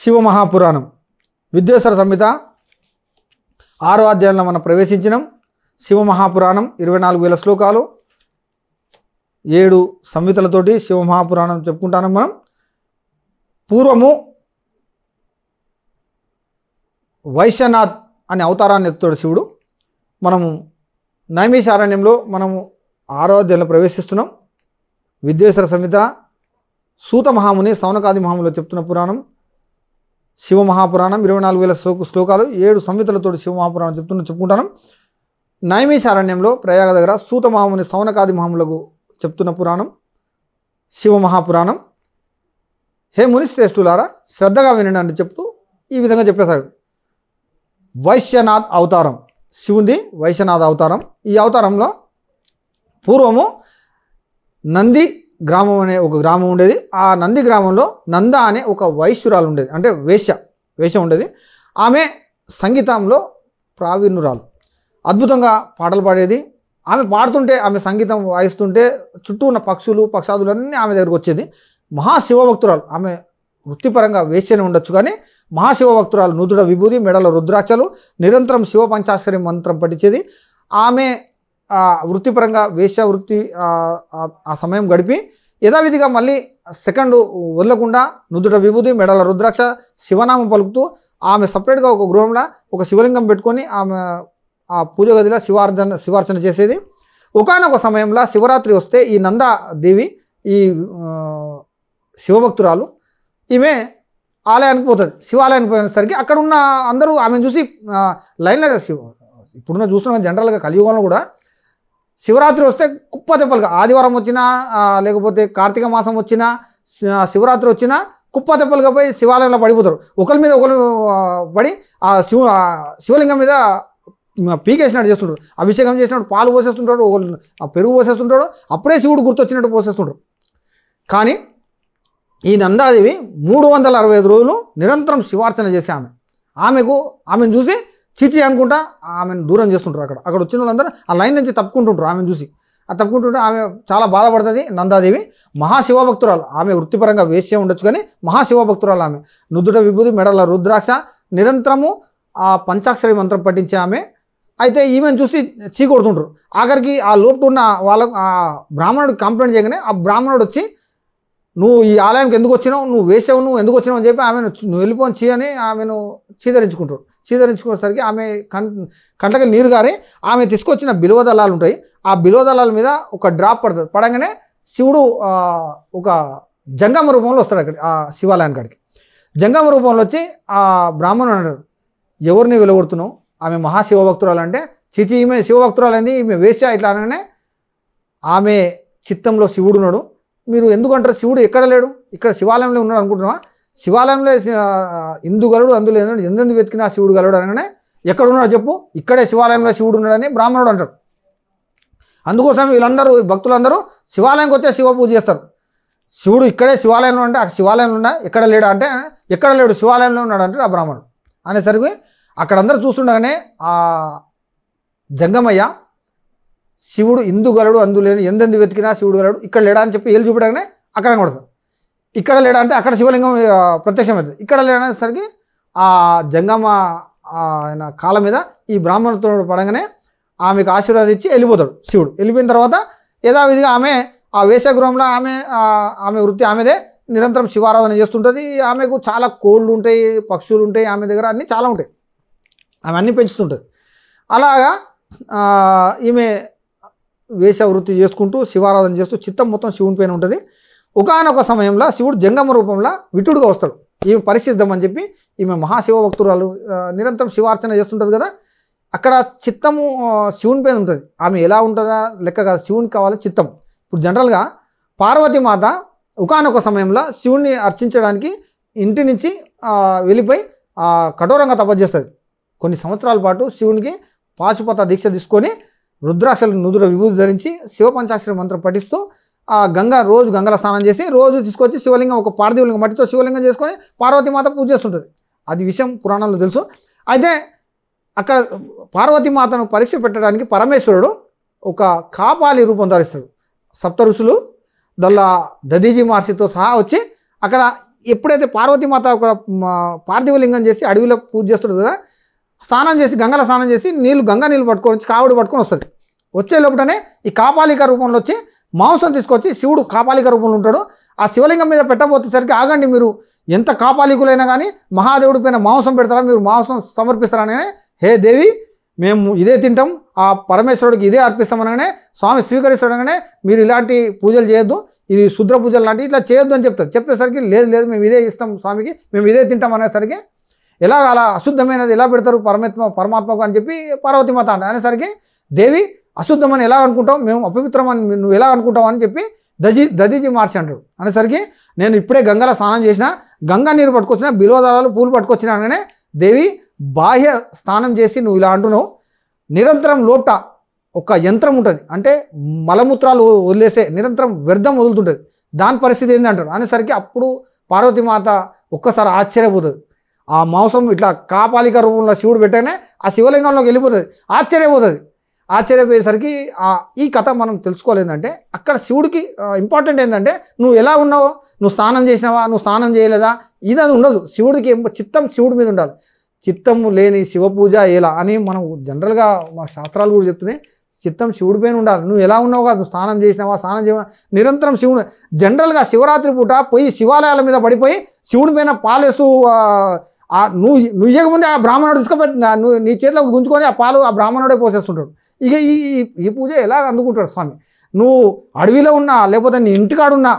శివమహాపురాణం విద్యేశ్వర సంహిత ఆరో అధ్యాయంలో మనం ప్రవేశించినాం శివమహాపురాణం ఇరవై నాలుగు వేల శ్లోకాలు ఏడు సంహితలతోటి శివమహాపురాణం చెప్పుకుంటాను మనం పూర్వము వైశ్యనాథ్ అనే అవతారాన్ని ఎత్తుతాడు శివుడు మనము నైమిషారణ్యంలో మనము ఆరో అధ్యాయంలో ప్రవేశిస్తున్నాం విద్వేశ్వర సంహిత సూత మహాముని సౌనకాది మహాములో చెప్తున్న పురాణం శివ మహాపురాణం ఇరవై నాలుగు వేల శ్లోక శ్లోకాలు ఏడు శివ మహాపురాణం చెప్తున్న చెప్పుకుంటాను నైమేశారణ్యంలో ప్రయాగ దగ్గర సూత మహాముని సౌనకాది మహములకు చెప్తున్న పురాణం శివ మహాపురాణం హే ముని శ్రేష్ఠులారా శ్రద్ధగా వినండి అంటే చెప్తూ ఈ విధంగా చెప్పేశాడు వైశ్యనాథ్ అవతారం శివుని వైశ్యనాథ్ అవతారం ఈ అవతారంలో పూర్వము నంది గ్రామం అనే ఒక గ్రామం ఉండేది ఆ నంది గ్రామంలో నంద అనే ఒక వైశ్యురాలు ఉండేది అంటే వేష వేష ఉండేది ఆమె సంగీతంలో ప్రావీణ్యురాలు అద్భుతంగా పాటలు పాడేది ఆమె పాడుతుంటే ఆమె సంగీతం వాయిస్తుంటే చుట్టూ ఉన్న పక్షులు పక్షాదులు అన్నీ ఆమె దగ్గరకు వచ్చేది మహాశివభక్తురాలు ఆమె వృత్తిపరంగా వేశ్యనే ఉండొచ్చు కానీ మహాశివభక్తురాలు నుదుడ విభూది మెడల రుద్రాక్షలు నిరంతరం శివ పంచాశ్వరి మంత్రం పఠించేది ఆమె వృత్తిపరంగా వేశ్య వృత్తి ఆ సమయం గడిపి యథావిధిగా మళ్ళీ సెకండ్ వదలకుండా నుదుట విభూతి మెడల రుద్రాక్ష శివనామం పలుకుతూ ఆమె సపరేట్గా ఒక గృహంలో ఒక శివలింగం పెట్టుకొని ఆమె ఆ పూజ గదిలో శివార్జన శివార్చన చేసేది ఒకనొక సమయంలో శివరాత్రి వస్తే ఈ నందాదేవి ఈ శివభక్తురాలు ఈమె ఆలయానికి పోతుంది శివాలయానికి పోయినసరికి అక్కడ ఉన్న అందరూ ఆమెను చూసి లైన్లో శివ ఇప్పుడున్న చూస్తున్నాం జనరల్గా కలియుగంలో కూడా శివరాత్రి వస్తే కుప్ప తెప్పలుగా ఆదివారం వచ్చినా లేకపోతే కార్తీక మాసం వచ్చినా శివరాత్రి వచ్చినా కుప్ప తెప్పలుగా పోయి శివాలయంలో పడిపోతారు ఒకరి మీద ఒకరు పడి ఆ శివ శివలింగం మీద పీకేసినట్టు చేస్తుంటారు అభిషేకం చేసినప్పుడు పాలు పోసేస్తుంటాడు ఒకరు పెరుగు పోసేస్తుంటాడు అప్పుడే శివుడు గుర్తొచ్చినట్టు పోసేస్తుంటాడు కానీ ఈ నందాదేవి మూడు వందల అరవై ఐదు రోజులు నిరంతరం శివార్చన చేసే ఆమె ఆమెకు ఆమెను చూసి చీచి అనుకుంటా ఆమెను దూరం చేస్తుంటారు అక్కడ అక్కడ వచ్చిన వాళ్ళందరూ ఆ లైన్ నుంచి తప్పుకుంటుంటారు ఆమెను చూసి ఆ తప్పుకుంటుంటే ఆమె చాలా బాధపడుతుంది నందాదేవి మహాశివభక్తురాలు ఆమె వృత్తిపరంగా వేసే ఉండొచ్చు కానీ మహాశివభక్తురాలు ఆమె నుదుట విభూతి మెడల రుద్రాక్ష నిరంతరము ఆ పంచాక్షరి మంత్రం పట్టించే ఆమె అయితే ఈమెను చూసి చీకొడుతుంటారు ఆఖరికి ఆ లోపు ఉన్న వాళ్ళకు ఆ బ్రాహ్మణుడు కంప్లైంట్ చేయగానే ఆ బ్రాహ్మణుడు వచ్చి నువ్వు ఈ ఆలయంకి ఎందుకు వచ్చినావు నువ్వు వేసావు నువ్వు ఎందుకు వచ్చినావు అని చెప్పి ఆమెను నువ్వు వెళ్ళిపోని చీ అని ఆమెను చీదరించుకుంటాడు చీదరించుకునేసరికి ఆమె కం కంటకి నీరు గారి ఆమె తీసుకొచ్చిన బిలువ దళాలు ఉంటాయి ఆ బిలువ దళాల మీద ఒక డ్రాప్ పడుతుంది పడంగానే శివుడు ఒక జంగమ రూపంలో వస్తాడు అక్కడ ఆ శివాలయానికి అక్కడికి జంగమ రూపంలో వచ్చి ఆ బ్రాహ్మణుడు అంటారు ఎవరిని వెలువడుతున్నావు ఆమె మహాశివభక్తురాలు అంటే చిచి ఈమె శివభక్తురాలైంది ఈమె వేశ్యా ఇట్లా అనగానే ఆమె చిత్తంలో శివుడున్నాడు మీరు ఎందుకంటారు శివుడు ఎక్కడ లేడు ఇక్కడ శివాలయంలో ఉన్నాడు అనుకుంటున్నావా శివాలయంలో హిందు గలుడు అందులో ఎందుకు వెతికినా శివుడు గలుడు అనగానే ఎక్కడ ఉన్నాడు చెప్పు ఇక్కడే శివాలయంలో శివుడు ఉన్నాడని బ్రాహ్మణుడు అంటాడు అందుకోసం వీళ్ళందరూ భక్తులందరూ శివాలయంకి వచ్చే శివ పూజ చేస్తారు శివుడు ఇక్కడే శివాలయంలో అంటే ఆ శివాలయంలో ఉన్నా ఎక్కడ లేడా అంటే ఎక్కడ లేడు శివాలయంలో ఉన్నాడు అంటే ఆ బ్రాహ్మణుడు అనేసరికి అక్కడ అందరూ చూస్తుండగానే ఆ జంగమయ్య శివుడు హిందు గలడు అందులేని ఎందెందు వెతికినా శివుడు గలడు ఇక్కడ లేడా అని చెప్పి ఏళ్ళు చూపడగానే అక్కడ కొడతాడు ఇక్కడ లేడంటే అక్కడ శివలింగం ప్రత్యక్షమైంది ఇక్కడ లేడనేసరికి ఆ జంగమ్మ ఆయన కాళ్ళ మీద ఈ బ్రాహ్మణుడు పడగానే ఆమెకు ఇచ్చి వెళ్ళిపోతాడు శివుడు వెళ్ళిపోయిన తర్వాత యథావిధిగా ఆమె ఆ వేసగృహంలో ఆమె ఆమె వృత్తి ఆమెదే నిరంతరం శివారాధన చేస్తుంటుంది ఆమెకు చాలా కోళ్ళు ఉంటాయి పక్షులు ఉంటాయి ఆమె దగ్గర అన్నీ చాలా ఉంటాయి ఆమె అన్నీ పెంచుతుంటుంది అలాగా ఈమె వేష వృత్తి చేసుకుంటూ శివారాధన చేస్తూ చిత్తం మొత్తం శివుని పైన ఉంటుంది ఒకనొక సమయంలో శివుడు జంగమ రూపంలో విటుడుగా వస్తాడు ఈమె పరీక్షిద్దామని చెప్పి ఈమె మహాశివ భక్తురాలు నిరంతరం శివార్చన చేస్తుంటుంది కదా అక్కడ చిత్తము శివుని పైన ఉంటుంది ఆమె ఎలా ఉంటుందా లెక్క కాదు శివునికి కావాలి చిత్తం ఇప్పుడు జనరల్గా పార్వతీమాత ఒకనొక సమయంలో శివుణ్ణి అర్చించడానికి ఇంటి నుంచి వెళ్ళిపోయి కఠోరంగా చేస్తుంది కొన్ని సంవత్సరాల పాటు శివునికి పాశుపత దీక్ష తీసుకొని రుద్రాక్షలు నుదుర విభూతి ధరించి శివ మంత్రం పఠిస్తూ ఆ గంగ రోజు గంగల స్నానం చేసి రోజు తీసుకొచ్చి శివలింగం ఒక పార్థివలింగం మట్టితో శివలింగం చేసుకొని పార్వతీమాత పూజ చేస్తుంటుంది అది విషయం పురాణంలో తెలుసు అయితే అక్కడ పార్వతీమాతను పరీక్ష పెట్టడానికి పరమేశ్వరుడు ఒక కాపాలి రూపం ధరిస్తాడు సప్త ఋషులు దల్లా దదీజీ మహర్షితో సహా వచ్చి అక్కడ ఎప్పుడైతే పార్వతీమాత ఒక పార్థివలింగం చేసి అడవిలో పూజ చేస్తుంది కదా స్నానం చేసి గంగల స్నానం చేసి నీళ్ళు గంగా నీళ్ళు పట్టుకొని కావుడు పట్టుకొని వస్తుంది వచ్చే లోపలనే ఈ కాపాలిక రూపంలో వచ్చి మాంసం తీసుకొచ్చి శివుడు కాపాలిక రూపంలో ఉంటాడు ఆ శివలింగం మీద పెట్టబోతేసరికి ఆగండి మీరు ఎంత కాపాలికులైనా కానీ మహాదేవుడి పైన మాంసం పెడతారా మీరు మాంసం సమర్పిస్తారనే హే దేవి మేము ఇదే తింటాం ఆ పరమేశ్వరుడికి ఇదే అర్పిస్తామనగానే స్వామి స్వీకరిస్తాడనగానే మీరు ఇలాంటి పూజలు చేయొద్దు ఇది శుద్ర పూజలు లాంటివి ఇట్లా చేయొద్దు అని చెప్తారు చెప్పేసరికి లేదు లేదు మేము ఇదే ఇస్తాం స్వామికి మేము ఇదే తింటాం అనేసరికి ఎలా అలా అశుద్ధమైనది ఎలా పెడతారు పరమాత్మ పరమాత్మకు అని చెప్పి పార్వతీమాత అనేసరికి దేవి అశుద్ధం అని ఎలా అనుకుంటాం మేము అపవిత్రం అని నువ్వు ఎలా అనుకుంటావు అని చెప్పి దజి దదిజి మార్చి అంటాడు అనేసరికి నేను ఇప్పుడే గంగలో స్నానం చేసిన గంగా నీరు పట్టుకొచ్చిన బిల్వదళాలు పూలు పట్టుకొచ్చిన అనగానే దేవి బాహ్య స్నానం చేసి నువ్వు ఇలా అంటున్నావు నిరంతరం లోట ఒక యంత్రం ఉంటుంది అంటే మలమూత్రాలు వదిలేసే నిరంతరం వ్యర్థం వదులుతుంటుంది దాని పరిస్థితి ఏంది అంటారు అనేసరికి అప్పుడు పార్వతీమాత ఒక్కసారి ఆశ్చర్యపోతుంది ఆ మాంసం ఇట్లా కాపాలిక రూపంలో శివుడు పెట్టగానే ఆ శివలింగంలోకి వెళ్ళిపోతుంది ఆశ్చర్యపోతుంది ఆశ్చర్యపోయేసరికి ఈ కథ మనం తెలుసుకోలేదంటే అక్కడ శివుడికి ఇంపార్టెంట్ ఏంటంటే నువ్వు ఎలా ఉన్నావో నువ్వు స్నానం చేసినావా నువ్వు స్నానం చేయలేదా ఇది అది ఉండదు శివుడికి చిత్తం శివుడి మీద ఉండాలి చిత్తము లేని శివపూజ ఎలా అని మనం జనరల్గా మా శాస్త్రాలు కూడా చెప్తున్నాయి చిత్తం శివుడి పైన ఉండాలి నువ్వు ఎలా ఉన్నావు కాదు నువ్వు స్నానం చేసినావా స్నానం చేయవా నిరంతరం శివుడు జనరల్గా శివరాత్రి పూట పోయి శివాలయాల మీద పడిపోయి శివుడి పైన పాలేస్తూ నువ్వు నువ్వు ఇయ్యకముందే ఆ బ్రాహ్మణుడు ఇసుకపెట్టి నువ్వు నీ చేతిలో గుంజుకొని ఆ పాలు ఆ బ్రాహ్మణుడే పోసేస్తుంటాడు ఇక ఈ ఈ పూజ ఎలాగ అందుకుంటాడు స్వామి నువ్వు అడవిలో ఉన్నా లేకపోతే నీ ఇంటికాడున్నా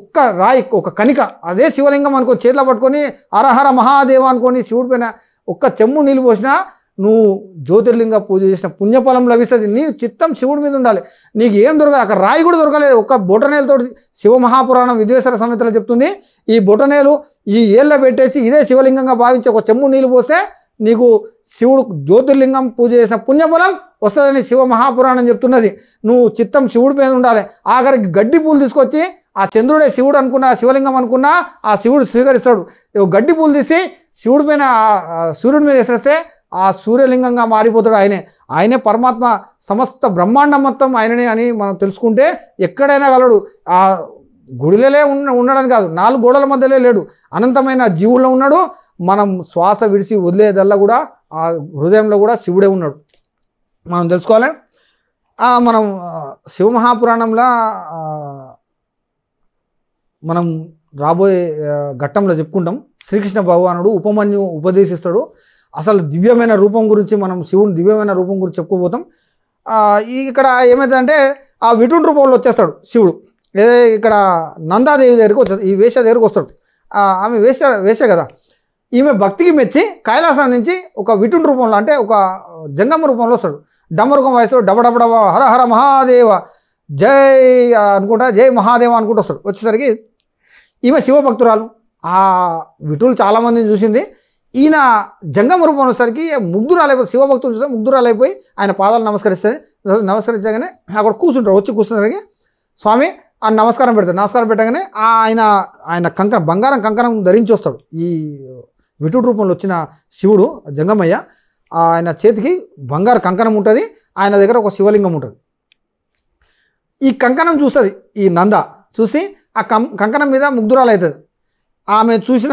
ఒక్క రాయి ఒక కనిక అదే శివలింగం అనుకో చేతిలో పట్టుకొని అరహర మహాదేవ అనుకొని శివుడి పైన ఒక్క చెమ్ము నీళ్ళు పోసినా నువ్వు జ్యోతిర్లింగ పూజ చేసిన పుణ్యఫలం లభిస్తుంది నీ చిత్తం శివుడి మీద ఉండాలి నీకు ఏం దొరకదు అక్కడ రాయి కూడా దొరకలేదు ఒక్క బొటనేలతో శివ మహాపురాణం విద్వేశ్వర సమితలు చెప్తుంది ఈ బొటనేలు ఈ ఏళ్ళ పెట్టేసి ఇదే శివలింగంగా భావించి ఒక చెమ్ము నీళ్ళు పోస్తే నీకు శివుడు జ్యోతిర్లింగం పూజ చేసిన పుణ్యఫలం వస్తుందని శివ మహాపురాణం చెప్తున్నది నువ్వు చిత్తం శివుడి మీద ఉండాలి ఆఖరికి గడ్డి పూలు తీసుకొచ్చి ఆ చంద్రుడే శివుడు అనుకున్నా శివలింగం అనుకున్నా ఆ శివుడు స్వీకరిస్తాడు గడ్డి పూలు తీసి శివుడి పైన సూర్యుడి మీద వేసేస్తే ఆ సూర్యలింగంగా మారిపోతాడు ఆయనే ఆయనే పరమాత్మ సమస్త బ్రహ్మాండం మొత్తం ఆయననే అని మనం తెలుసుకుంటే ఎక్కడైనా గలడు ఆ గుడిలలే ఉన్న ఉండడం కాదు నాలుగు గోడల మధ్యలే లేడు అనంతమైన జీవుల్లో ఉన్నాడు మనం శ్వాస విడిచి వదిలేదల్లా కూడా ఆ హృదయంలో కూడా శివుడే ఉన్నాడు మనం తెలుసుకోవాలి మనం శివమహాపురాణంలో మనం రాబోయే ఘట్టంలో చెప్పుకుంటాం శ్రీకృష్ణ భగవానుడు ఉపమన్యు ఉపదేశిస్తాడు అసలు దివ్యమైన రూపం గురించి మనం శివుని దివ్యమైన రూపం గురించి చెప్పుకోబోతాం ఇక్కడ ఏమైందంటే ఆ విటు రూపంలో వచ్చేస్తాడు శివుడు లేదా ఇక్కడ నందాదేవి దగ్గరికి వచ్చేస్తాడు ఈ వేష దగ్గరికి వస్తాడు ఆమె వేష వేష కదా ఈమె భక్తికి మెచ్చి కైలాసం నుంచి ఒక విటుని రూపంలో అంటే ఒక జంగమ రూపంలో వస్తాడు డమరుకం వయసులో డబడబడబ హర హర మహాదేవ జై అనుకుంటా జై మహాదేవ అనుకుంటూ వస్తాడు వచ్చేసరికి ఈమె శివభక్తురాలు ఆ విటులు చాలామందిని చూసింది ఈయన జంగం రూపం వచ్చేసరికి ముగ్ధురాలైపోయి శివభక్తులు చూస్తే ముగ్ధురాలైపోయి ఆయన పాదాలు నమస్కరిస్తుంది నమస్కరించగానే అక్కడ కూర్చుంటారు వచ్చి కూర్చున్నసరికి స్వామి ఆ నమస్కారం పెడతాడు నమస్కారం పెట్టగానే ఆయన ఆయన కంకణం బంగారం కంకణం ధరించి వస్తాడు ఈ విటుడు రూపంలో వచ్చిన శివుడు జంగమయ్య ఆయన చేతికి బంగారు కంకణం ఉంటుంది ఆయన దగ్గర ఒక శివలింగం ఉంటుంది ఈ కంకణం చూస్తుంది ఈ నంద చూసి ఆ కం కంకణం మీద ముగ్ధురాలు అవుతుంది ఆమె చూసిన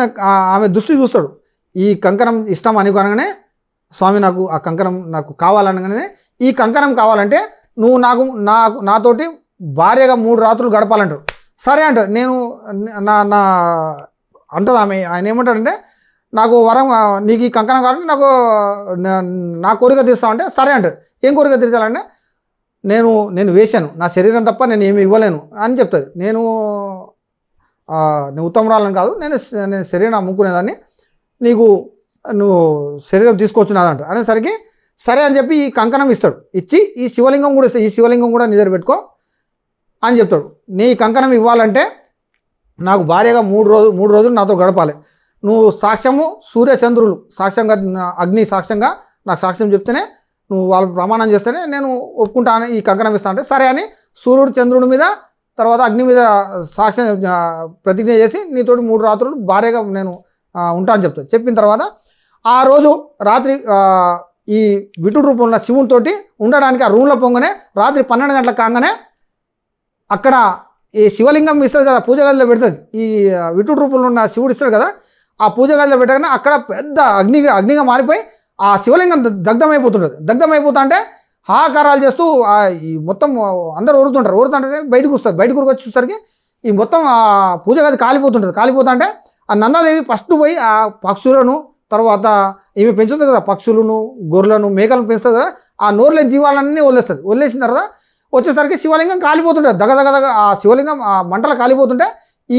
ఆమె దృష్టి చూస్తాడు ఈ కంకణం ఇష్టం అనుకోనగానే స్వామి నాకు ఆ కంకణం నాకు కావాలనగానే ఈ కంకణం కావాలంటే నువ్వు నాకు నాకు నాతోటి భార్యగా మూడు రాత్రులు గడపాలంటారు సరే అంటారు నేను నా నా అంటుంది ఆమె ఆయన ఏమంటాడంటే నాకు వరం నీకు ఈ కంకణం కావాలంటే నాకు నా కోరిక తీస్తామంటే సరే అంటే ఏం కోరిక తీర్చాలంటే నేను నేను వేశాను నా శరీరం తప్ప నేను ఏమి ఇవ్వలేను అని చెప్తుంది నేను ఉత్తమరాలని కాదు నేను నేను శరీరం అమ్ముకునేదాన్ని నీకు నువ్వు శరీరం తీసుకొచ్చున్నదంట అనేసరికి సరే అని చెప్పి ఈ కంకణం ఇస్తాడు ఇచ్చి ఈ శివలింగం కూడా ఇస్తాడు ఈ శివలింగం కూడా నిద్ర పెట్టుకో అని చెప్తాడు నీ కంకణం ఇవ్వాలంటే నాకు భార్యగా మూడు రోజులు మూడు రోజులు నాతో గడపాలి నువ్వు సాక్ష్యము సూర్యచంద్రులు సాక్ష్యంగా అగ్ని సాక్ష్యంగా నాకు సాక్ష్యం చెప్తేనే నువ్వు వాళ్ళు ప్రమాణం చేస్తేనే నేను ఒప్పుకుంటాను ఈ కంకణం ఇస్తా అంటే సరే అని సూర్యుడు చంద్రుడి మీద తర్వాత అగ్ని మీద సాక్ష్యం ప్రతిజ్ఞ చేసి నీతోటి మూడు రాత్రులు భారీగా నేను ఉంటా అని చెప్తాను చెప్పిన తర్వాత ఆ రోజు రాత్రి ఈ విటుడు రూపంలో శివునితోటి ఉండడానికి ఆ రూమ్లో పొంగనే రాత్రి పన్నెండు గంటల కాగానే అక్కడ ఈ శివలింగం ఇస్తుంది కదా పూజ గదిలో పెడుతుంది ఈ విటుడు రూపంలో ఉన్న శివుడు ఇస్తాడు కదా ఆ పూజ గదిలో పెట్టగానే అక్కడ పెద్ద అగ్నిగా అగ్నిగా మారిపోయి ఆ శివలింగం దగ్ధమైపోతుంటుంది దగ్ధమైపోతా అంటే హాహాకారాలు చేస్తూ ఈ మొత్తం అందరూ ఊరుతుంటారు ఊరుతుంటే బయటకు వస్తారు బయటకు ఊరుకొచ్చి చూసరికి ఈ మొత్తం ఆ పూజ గది కాలిపోతుంటుంది కాలిపోతా అంటే ఆ నందాదేవి ఫస్ట్ పోయి ఆ పక్షులను తర్వాత ఇవి పెంచుతుంది కదా పక్షులను గొర్రెలను మేకలను పెంచుతుంది కదా ఆ నోరులేని జీవాలన్నీ వదిలేస్తుంది వదిలేసిన తర్వాత వచ్చేసరికి శివలింగం కాలిపోతుంటే దగ్గదగదగ ఆ శివలింగం ఆ మంటలు కాలిపోతుంటే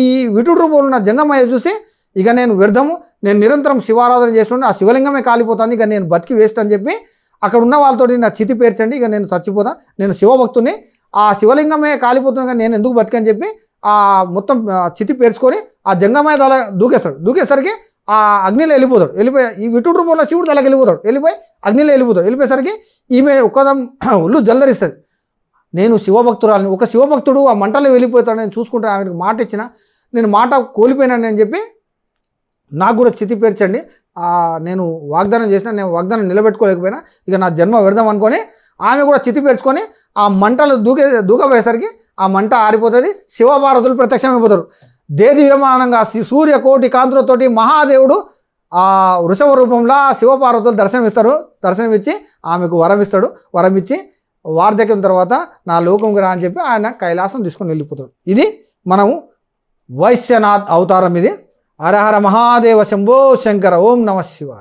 ఈ విటుడు రూపంలో ఉన్న జంగమయ్య చూసి ఇక నేను వ్యర్థము నేను నిరంతరం శివారాధన చేస్తుంటే ఆ శివలింగమే కాలిపోతుంది ఇక నేను బతికి వేస్ట్ అని చెప్పి అక్కడ ఉన్న వాళ్ళతోటి నా చితి పేర్చండి ఇక నేను చచ్చిపోతా నేను శివభక్తుని ఆ శివలింగమే కాలిపోతుంది కానీ నేను ఎందుకు బతికని చెప్పి ఆ మొత్తం చితి పేర్చుకొని ఆ జంగమాయ తల దూకేస్తాడు దూకేసరికి ఆ అగ్నిలో వెళ్ళిపోతాడు వెళ్ళిపోయి ఈ విటుడు రూపంలో శివుడు తలకి వెళ్ళిపోతాడు వెళ్ళిపోయి అగ్నిలో వెళ్ళిపోతాడు వెళ్ళిపోయేసరికి ఈమె ఒక్కదం ఒళ్ళు జల్దరిస్తుంది నేను శివభక్తురాలని ఒక శివభక్తుడు ఆ మంటలో వెళ్ళిపోతాడు నేను చూసుకుంటాను ఆమెకు మాట ఇచ్చిన నేను మాట కోల్పోయినాను అని చెప్పి నాకు కూడా చితి పేర్చండి నేను వాగ్దానం చేసిన నేను వాగ్దానం నిలబెట్టుకోలేకపోయినా ఇక నా జన్మ పెడదాం అనుకొని ఆమె కూడా చితి పేర్చుకొని ఆ మంటలు దూకే దూకపోయేసరికి ఆ మంట ఆరిపోతుంది శివభారతులు ప్రత్యక్షమైపోతారు దేది విమానంగా కోటి కాంతులతోటి మహాదేవుడు ఆ వృషభ రూపంలో శివపార్వతులు దర్శనమిస్తారు దర్శనమిచ్చి ఆమెకు వరం ఇస్తాడు వరం ఇచ్చి వార్ధక్యం తర్వాత నా లోకం రా అని చెప్పి ఆయన కైలాసం తీసుకొని వెళ్ళిపోతాడు ఇది మనము వైశ్యనాథ్ అవతారం ఇది హరహర మహాదేవ శంభో శంకర ఓం నమ శివాయ